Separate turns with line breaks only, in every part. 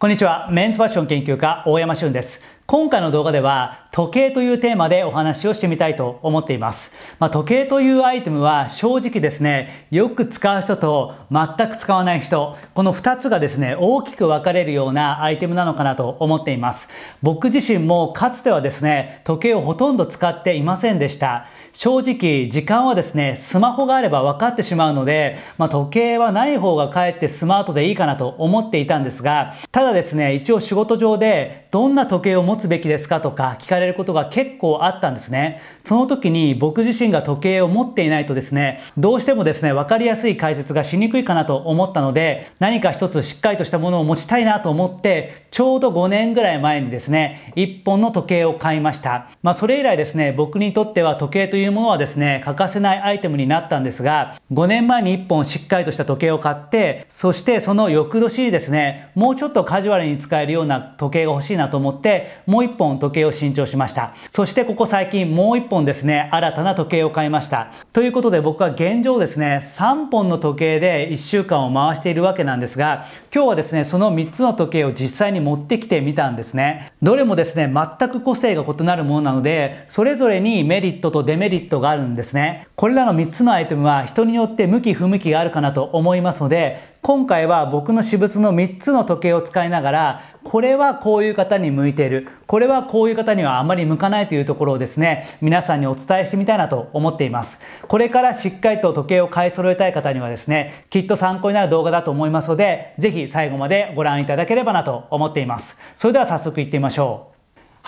こんにちは。メンズファッション研究家、大山俊です。今回の動画では、時計というテーマでお話をしてみたいと思っています。まあ、時計というアイテムは正直ですね、よく使う人と全く使わない人、この2つがですね、大きく分かれるようなアイテムなのかなと思っています。僕自身もかつてはですね、時計をほとんど使っていませんでした。正直、時間はですね、スマホがあれば分かってしまうので、まあ、時計はない方がかえってスマートでいいかなと思っていたんですが、ただですね、一応仕事上で、どんな時計を持つべきですかとか聞かれることが結構あったんですね。その時に僕自身が時計を持っていないとですね、どうしてもですね、分かりやすい解説がしにくいかなと思ったので、何か一つしっかりとしたものを持ちたいなと思って、ちょうど5年ぐらい前にですね、1本の時計を買いました。まあ、それ以来ですね、僕にとっては時計というものはですね、欠かせないアイテムになったんですが、5年前に1本しっかりとした時計を買って、そしてその翌年にですね、もうちょっとカジュアルに使えるような時計が欲しいなと思って、もう1本時計を新調しました。そしてここ最近もう1本ですね、新たな時計を買いました。ということで僕は現状ですね、3本の時計で1週間を回しているわけなんですが、今日はですね、その3つの時計を実際に持ってきてみたんですね。どれもですね、全く個性が異なるものなので、それぞれにメリットとデメリットメリットがあるんですね。これらの3つのアイテムは人によって向き不向きがあるかなと思いますので、今回は僕の私物の3つの時計を使いながら、これはこういう方に向いている、これはこういう方にはあまり向かないというところをですね、皆さんにお伝えしてみたいなと思っています。これからしっかりと時計を買い揃えたい方にはですね、きっと参考になる動画だと思いますので、ぜひ最後までご覧いただければなと思っています。それでは早速いってみましょう。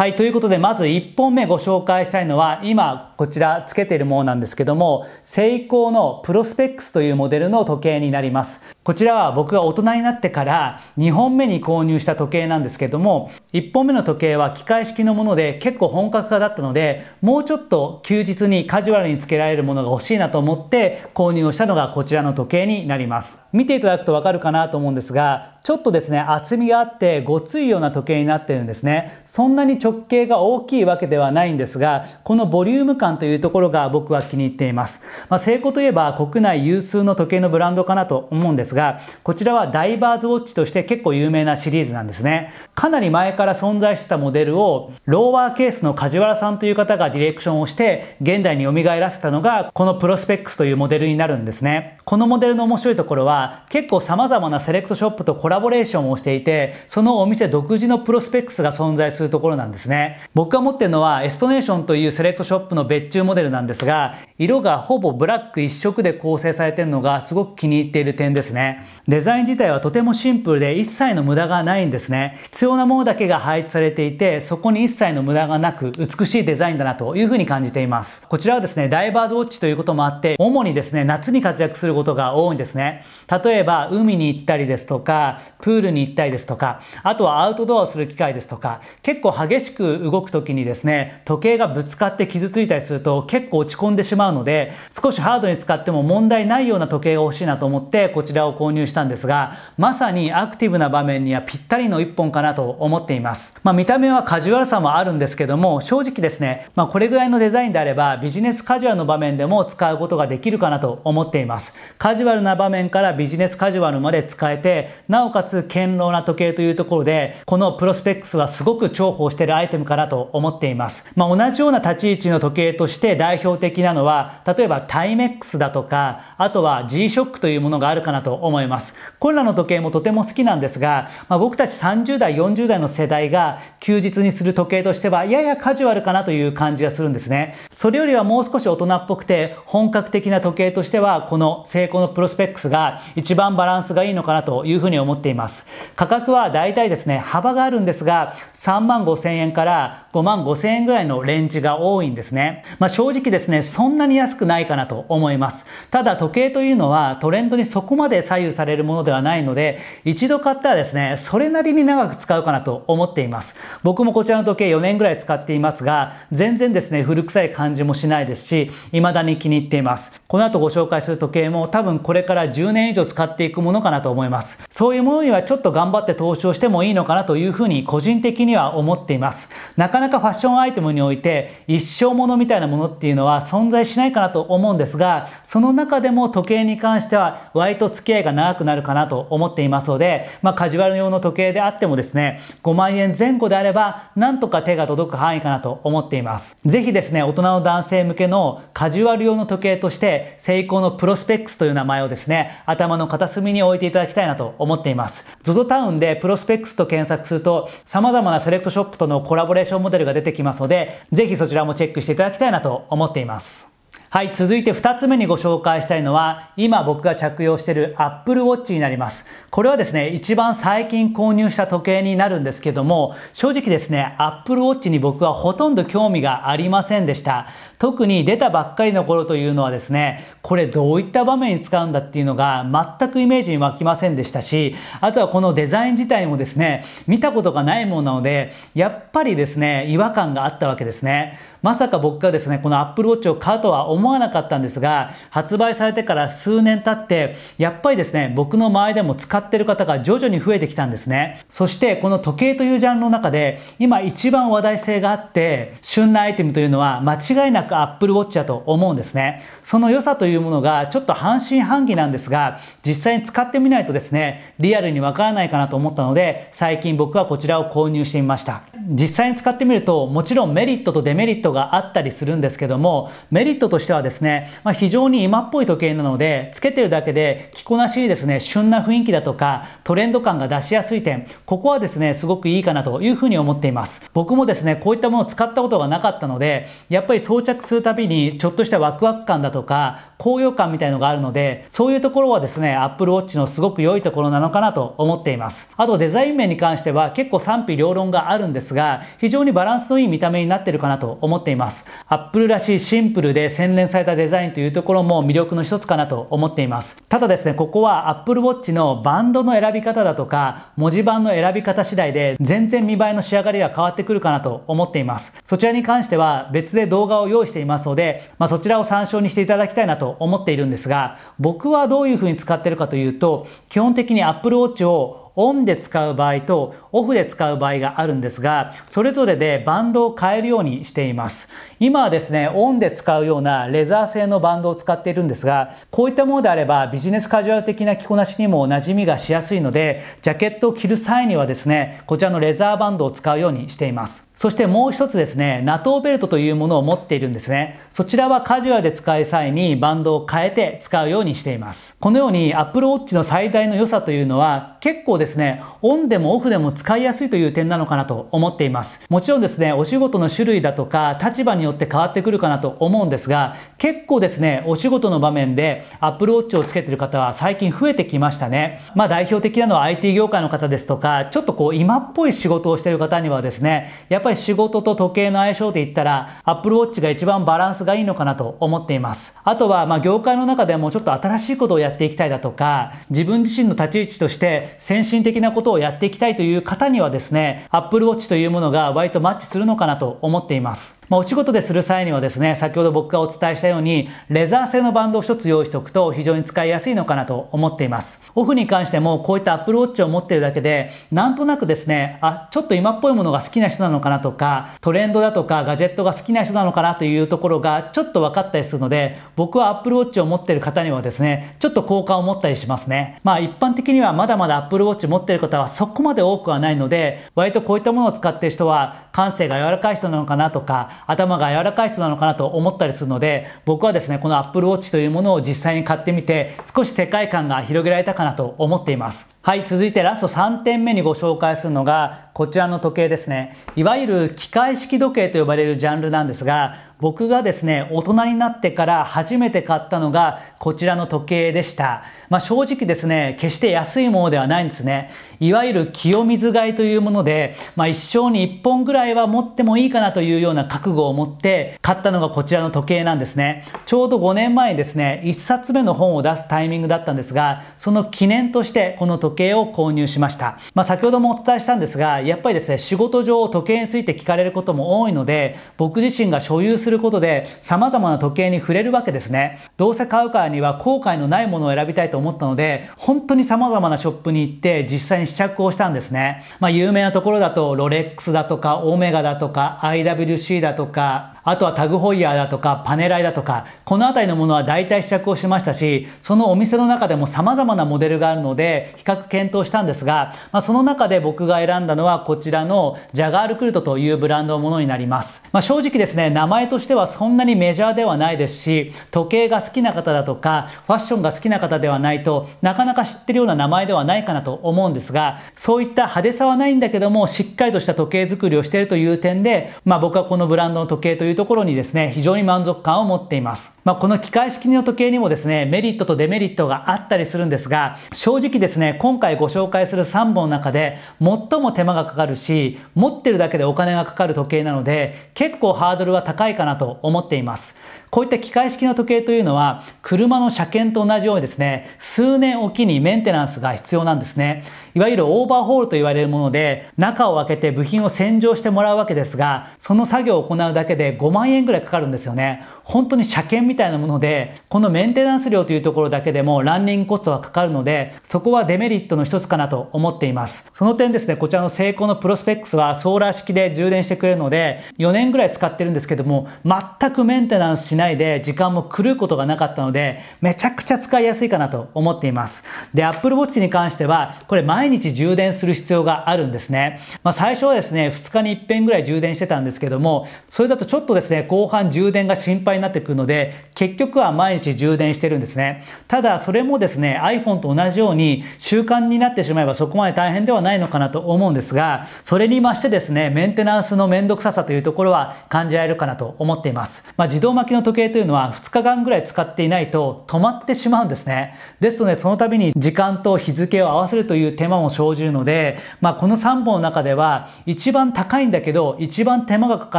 はい、ということで、まず1本目ご紹介したいのは、今こちらつけているものなんですけども、セイコーのプロスペックスというモデルの時計になります。こちらは僕が大人になってから2本目に購入した時計なんですけども、1本目の時計は機械式のもので結構本格化だったので、もうちょっと休日にカジュアルにつけられるものが欲しいなと思って購入をしたのがこちらの時計になります。見ていただくとわかるかなと思うんですが、ちょっとですね、厚みがあってごついような時計になってるんですね。そんなに直径が大きいわけではないんですが、このボリューム感というところが僕は気に入っています。まあ、セといえば国内有数の時計のブランドかなと思うんですが、が、こちらはダイバーズウォッチとして結構有名なシリーズなんですね。かなり前から存在してたモデルを、ローワーケースの梶原さんという方がディレクションをして、現代に蘇らせたのが、このプロスペックスというモデルになるんですね。このモデルの面白いところは、結構様々なセレクトショップとコラボレーションをしていて、そのお店独自のプロスペックスが存在するところなんですね。僕が持ってるのは、エストネーションというセレクトショップの別注モデルなんですが、色がほぼブラック一色で構成されてるのがすごく気に入っている点ですね。ね。デザイン自体はとてもシンプルで一切の無駄がないんですね。必要なものだけが配置されていて、そこに一切の無駄がなく、美しいデザインだなというふうに感じています。こちらはですね、ダイバーズウォッチということもあって、主にですね、夏に活躍することが多いんですね。例えば、海に行ったりですとか、プールに行ったりですとか、あとはアウトドアをする機会ですとか、結構激しく動く時にですね、時計がぶつかって傷ついたりすると結構落ち込んでしまうので、少しハードに使っても問題ないような時計が欲しいなと思って、こちらをを購入したんですが、まさにアクティブな場面にはぴったりの一本かなと思っています。まあ、見た目はカジュアルさもあるんですけども、正直ですね、まあ、これぐらいのデザインであればビジネスカジュアルの場面でも使うことができるかなと思っています。カジュアルな場面からビジネスカジュアルまで使えて、なおかつ堅牢な時計というところで、このプロスペックスはすごく重宝してるアイテムかなと思っています。まあ、同じような立ち位置の時計として代表的なのは、例えばタイメックスだとか、あとは G-SHOCK というものがあるかなと思います。これらの時計もとても好きなんですが、まあ、僕たち30代、40代の世代が休日にする時計としてはややカジュアルかなという感じがするんですね。それよりはもう少し大人っぽくて本格的な時計としてはこの成功のプロスペックスが一番バランスがいいのかなというふうに思っています。価格は大体ですね、幅があるんですが、3万5 0円から5万5千円ぐらいのレンジが多いんですね。まあ、正直ですね、そんなに安くないかなと思います。ただ時計というのはトレンドにそこまで左右されるものではないので、一度買ったらですね、それなりに長く使うかなと思っています。僕もこちらの時計4年ぐらい使っていますが、全然ですね、古臭い感じもしないですし、未だに気に入っています。この後ご紹介する時計も多分これから10年以上使っていくものかなと思います。そういうものにはちょっと頑張って投資をしてもいいのかなというふうに個人的には思っています。なかかなかファッションアイテムにおいて一生ものみたいなものっていうのは存在しないかなと思うんですが、その中でも時計に関しては割と付き合いが長くなるかなと思っていますので、まあ、カジュアル用の時計であってもですね、5万円前後であればなんとか手が届く範囲かなと思っています。ぜひですね、大人の男性向けのカジュアル用の時計として、セイコーのプロスペックスという名前をですね、頭の片隅に置いていただきたいなと思っています。ZOZO タウンでプロスペックスと検索すると、様々なセレクトショップとのコラボレーションもモデルが出てきますので、ぜひそちらもチェックしていただきたいなと思っています。はい、続いて2つ目にご紹介したいのは、今僕が着用している Apple Watch になります。これはですね、一番最近購入した時計になるんですけども、正直ですね、Apple Watch に僕はほとんど興味がありませんでした。特に出たばっかりの頃というのはですね、これどういった場面に使うんだっていうのが全くイメージに湧きませんでしたし、あとはこのデザイン自体もですね、見たことがないものなので、やっぱりですね、違和感があったわけですね。まさか僕がですね、この Apple Watch を買うとは思わなかったんですが、発売されてから数年経って、やっぱりですね、僕の周りでも使ってる方が徐々に増えてきたんですね。そしてこの時計というジャンルの中で、今一番話題性があって、旬なアイテムというのは間違いなくく Apple Watch だと思うんですね。その良さというものがちょっと半信半疑なんですが、実際に使ってみないとですね、リアルにわからないかなと思ったので、最近僕はこちらを購入してみました。実際に使ってみるともちろんメリットとデメリットがあったりするんですけどもメリットとしてはですね、まあ、非常に今っぽい時計なのでつけてるだけで着こなしにですね旬な雰囲気だとかトレンド感が出しやすい点ここはですねすごくいいかなというふうに思っています僕もですねこういったものを使ったことがなかったのでやっぱり装着するたびにちょっとしたワクワク感だとか高揚感みたいのがあるのでそういうところはですね Apple Watch のすごく良いところなのかなと思っていますあとデザイン面に関しては結構賛否両論があるんですがが、非常にバランスのいい見た目になってるかなと思っています。Apple らしいシンプルで洗練されたデザインというところも魅力の一つかなと思っています。ただですね、ここは Apple Watch のバンドの選び方だとか、文字盤の選び方次第で、全然見栄えの仕上がりが変わってくるかなと思っています。そちらに関しては別で動画を用意していますので、まあ、そちらを参照にしていただきたいなと思っているんですが、僕はどういうふうに使ってるかというと、基本的に Apple Watch をオンで使う場合とオフで使う場合があるんですが、それぞれでバンドを変えるようにしています。今はですね、オンで使うようなレザー製のバンドを使っているんですが、こういったものであればビジネスカジュアル的な着こなしにも馴染みがしやすいので、ジャケットを着る際にはですね、こちらのレザーバンドを使うようにしています。そしてもう一つですね、NATO ベルトというものを持っているんですね。そちらはカジュアルで使う際にバンドを変えて使うようにしています。このように Apple Watch の最大の良さというのは結構ですね、オンでもオフでも使いやすいという点なのかなと思っています。もちろんですね、お仕事の種類だとか立場によって変わってくるかなと思うんですが、結構ですね、お仕事の場面で Apple Watch をつけてる方は最近増えてきましたね。まあ代表的なのは IT 業界の方ですとか、ちょっとこう今っぽい仕事をしている方にはですね、やっぱりぱり仕事と時計の相性で言ったら、Apple Watch が一番バランスがいいのかなと思っています。あとは、まあ、業界の中でもちょっと新しいことをやっていきたいだとか、自分自身の立ち位置として先進的なことをやっていきたいという方にはですね、Apple Watch というものが割とマッチするのかなと思っています。まあ、お仕事でする際にはですね、先ほど僕がお伝えしたように、レザー製のバンドを一つ用意しておくと非常に使いやすいのかなと思っています。オフに関してもこういった Apple Watch を持っているだけで、なんとなくですね、あ、ちょっと今っぽいものが好きな人なのかなとか、トレンドだとか、ガジェットが好きな人なのかなというところがちょっと分かったりするので、僕は Apple Watch を持ってる方にはですね、ちょっと好感を持ったりしますね。まあ一般的にはまだまだ Apple Watch 持ってる方はそこまで多くはないので、割とこういったものを使ってる人は感性が柔らかい人なのかなとか、頭が柔らかい人なのかなと思ったりするので、僕はですね、この Apple Watch というものを実際に買ってみて、少し世界観が広げられたかなと思っています。はい、続いてラスト3点目にご紹介するのがこちらの時計ですね。いわゆる機械式時計と呼ばれるジャンルなんですが、僕がですね、大人になってから初めて買ったのがこちらの時計でした。まあ、正直ですね、決して安いものではないんですね。いわゆる清水買いというもので、まあ、一生に一本ぐらいは持ってもいいかなというような覚悟を持って買ったのがこちらの時計なんですね。ちょうど5年前にですね、1冊目の本を出すタイミングだったんですが、その記念としてこの時計を購入しました。まあ、先ほどもお伝えしたんですが、やっぱりですね、仕事上時計について聞かれることも多いので、僕自身が所有するすることで様々な時計に触れるわけですね。どうせ買うからには後悔のないものを選びたいと思ったので、本当に様々なショップに行って実際に試着をしたんですね。まあ有名なところだとロレックスだとかオメガだとか IWC だとかあとはタグホイヤーだとかパネライだとか、この辺りのものは大体試着をしましたし、そのお店の中でも様々なモデルがあるので、比較検討したんですが、まあ、その中で僕が選んだのはこちらのジャガールクルトというブランドのものになります。まあ、正直ですね、名前としてはそんなにメジャーではないですし、時計が好きな方だとか、ファッションが好きな方ではないとなかなか知ってるような名前ではないかなと思うんですが、そういった派手さはないんだけども、しっかりとした時計作りをしているという点で、まあ、僕はこのブランドの時計といういうところにですね非常に満足感を持っていますまあ、この機械式の時計にもですね、メリットとデメリットがあったりするんですが、正直ですね、今回ご紹介する3本の中で、最も手間がかかるし、持ってるだけでお金がかかる時計なので、結構ハードルは高いかなと思っています。こういった機械式の時計というのは、車の車検と同じようにですね、数年おきにメンテナンスが必要なんですね。いわゆるオーバーホールと言われるもので、中を開けて部品を洗浄してもらうわけですが、その作業を行うだけで5万円ぐらいかかるんですよね。本当に車検みたいなもので、このメンテナンス料というところだけでもランニングコストはかかるので、そこはデメリットの一つかなと思っています。その点ですね、こちらのセイコーのプロスペックスはソーラー式で充電してくれるので、4年ぐらい使ってるんですけども、全くメンテナンスしないで時間も狂うことがなかったので、めちゃくちゃ使いやすいかなと思っています。で、Apple Watch に関しては、これ毎日充電する必要があるんですね。まあ最初はですね、2日に1遍ぐらい充電してたんですけども、それだとちょっとですね、後半充電が心配になってくるので、結局は毎日充電してるんですね。ただ、それもですね、iPhone と同じように習慣になってしまえばそこまで大変ではないのかなと思うんですが、それに増してですね、メンテナンスのめんどくささというところは感じられるかなと思っています。まあ、自動巻きの時計というのは2日間ぐらい使っていないと止まってしまうんですね。ですので、その度に時間と日付を合わせるという手間も生じるので、まあ、この3本の中では一番高いんだけど、一番手間がかか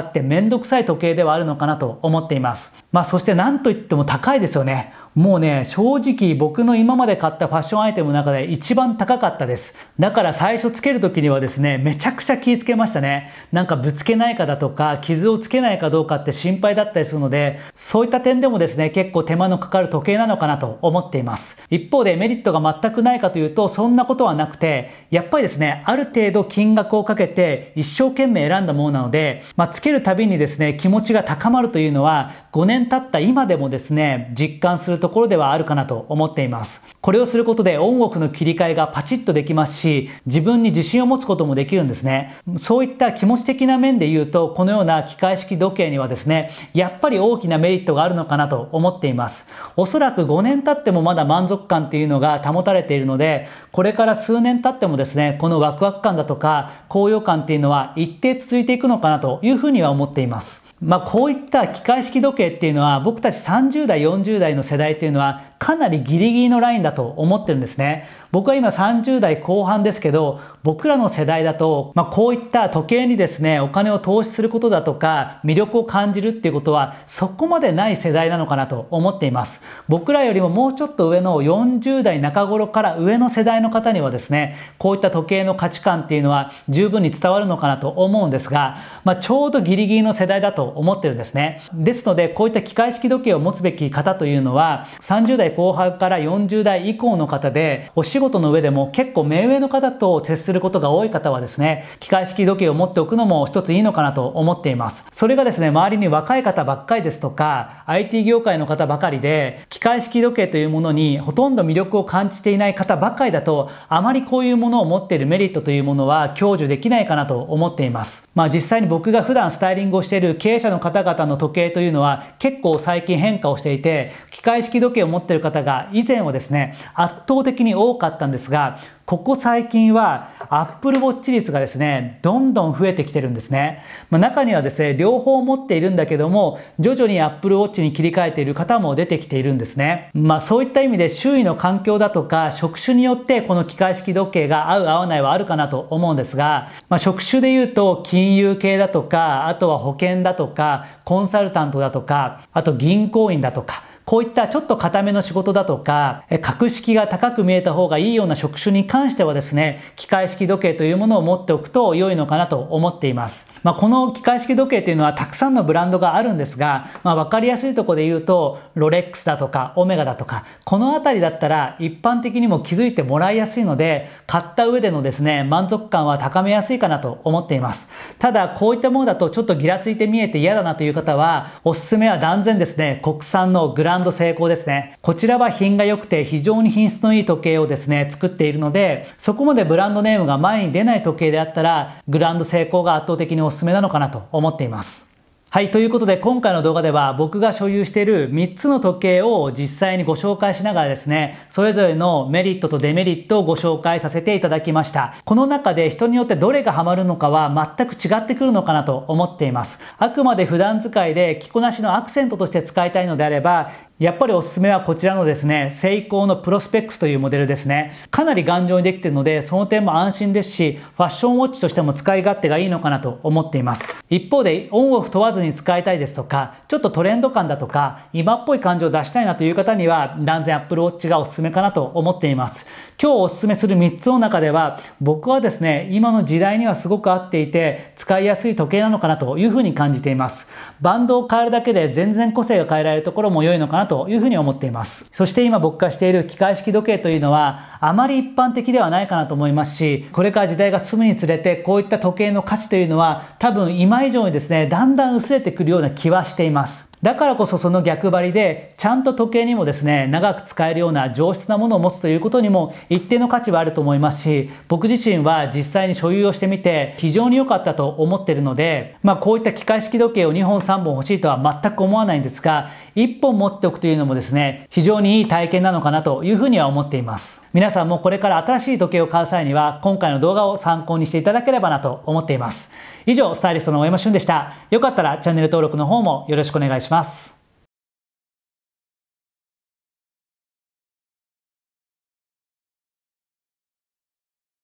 ってめんどくさい時計ではあるのかなと思っています。まあそして何といっても高いですよね。もうね、正直僕の今まで買ったファッションアイテムの中で一番高かったです。だから最初つける時にはですね、めちゃくちゃ気つけましたね。なんかぶつけないかだとか、傷をつけないかどうかって心配だったりするので、そういった点でもですね、結構手間のかかる時計なのかなと思っています。一方でメリットが全くないかというと、そんなことはなくて、やっぱりですね、ある程度金額をかけて一生懸命選んだものなので、まあ、つけるたびにですね、気持ちが高まるというのは、5年経った今でもですね、実感するところではあるかなと思っています。これをすることで音楽の切り替えがパチッとできますし、自分に自信を持つこともできるんですね。そういった気持ち的な面で言うと、このような機械式時計にはですね、やっぱり大きなメリットがあるのかなと思っています。おそらく5年経ってもまだ満足感っていうのが保たれているので、これから数年経ってもですね、このワクワク感だとか、高揚感っていうのは一定続いていくのかなというふうには思っています。まあ、こういった機械式時計っていうのは僕たち30代40代の世代っていうのはかなりギリギリのラインだと思ってるんですね。僕は今30代後半ですけど、僕らの世代だと、まあ、こういった時計にですね、お金を投資することだとか、魅力を感じるっていうことは、そこまでない世代なのかなと思っています。僕らよりももうちょっと上の40代中頃から上の世代の方にはですね、こういった時計の価値観っていうのは十分に伝わるのかなと思うんですが、まあ、ちょうどギリギリの世代だと思ってるんですね。ですので、こういった機械式時計を持つべき方というのは、30代代後半から40代以降の方で、お仕事の上でも結構目上の方と接することが多い方はですね、機械式時計を持っておくのも一ついいのかなと思っています。それがですね、周りに若い方ばっかりですとか、IT 業界の方ばかりで、機械式時計というものにほとんど魅力を感じていない方ばかりだと、あまりこういうものを持っているメリットというものは享受できないかなと思っています。まあ実際に僕が普段スタイリングをしている経営者の方々の時計というのは結構最近変化をしていて、機械式時計を持っているいう方が以前はですね、圧倒的に多かったんですが、ここ最近は Apple Watch 率がですね、どんどん増えてきてるんですね。まあ、中にはですね、両方持っているんだけども、徐々に Apple Watch に切り替えている方も出てきているんですね。まあそういった意味で周囲の環境だとか、職種によってこの機械式時計が合う合わないはあるかなと思うんですが、まあ、職種で言うと金融系だとか、あとは保険だとか、コンサルタントだとか、あと銀行員だとか、こういったちょっと固めの仕事だとか、格式が高く見えた方がいいような職種に関してはですね、機械式時計というものを持っておくと良いのかなと思っています。まあ、この機械式時計というのはたくさんのブランドがあるんですが、まあ、わかりやすいとこで言うと、ロレックスだとか、オメガだとか、このあたりだったら一般的にも気づいてもらいやすいので、買った上でのですね、満足感は高めやすいかなと思っています。ただ、こういったものだとちょっとギラついて見えて嫌だなという方は、おすすめは断然ですね、国産のグランンセイコーですね。こちらは品が良くて非常に品質のいい時計をですね、作っているので、そこまでブランドネームが前に出ない時計であったら、グランドセイコーが圧倒的におすすめなのかなと思っています。はい。ということで、今回の動画では僕が所有している3つの時計を実際にご紹介しながらですね、それぞれのメリットとデメリットをご紹介させていただきました。この中で人によってどれがハマるのかは全く違ってくるのかなと思っています。あくまで普段使いで着こなしのアクセントとして使いたいのであれば、やっぱりおすすめはこちらのですね、セイコーのプロスペックスというモデルですね。かなり頑丈にできているので、その点も安心ですし、ファッションウォッチとしても使い勝手がいいのかなと思っています。一方で、オンオフ問わずに使いたいですとか、ちょっとトレンド感だとか、今っぽい感情を出したいなという方には、断然 Apple Watch がおすすめかなと思っています。今日おすすめする3つの中では、僕はですね、今の時代にはすごく合っていて、使いやすい時計なのかなというふうに感じています。バンドを変えるだけで全然個性が変えられるところも良いのかなとというふうに思っています。そして今僕がしている機械式時計というのはあまり一般的ではないかなと思いますし、これから時代が進むにつれてこういった時計の価値というのは多分今以上にですね、だんだん薄れてくるような気はしています。だからこそその逆張りで、ちゃんと時計にもですね、長く使えるような上質なものを持つということにも一定の価値はあると思いますし、僕自身は実際に所有をしてみて非常に良かったと思っているので、まあこういった機械式時計を2本3本欲しいとは全く思わないんですが、1本持っておくというのもですね、非常にいい体験なのかなというふうには思っています。皆さんもこれから新しい時計を買う際には、今回の動画を参考にしていただければなと思っています。以上、スタイリストの大山俊でした。よかったらチャンネル登録の方もよろしくお願いします。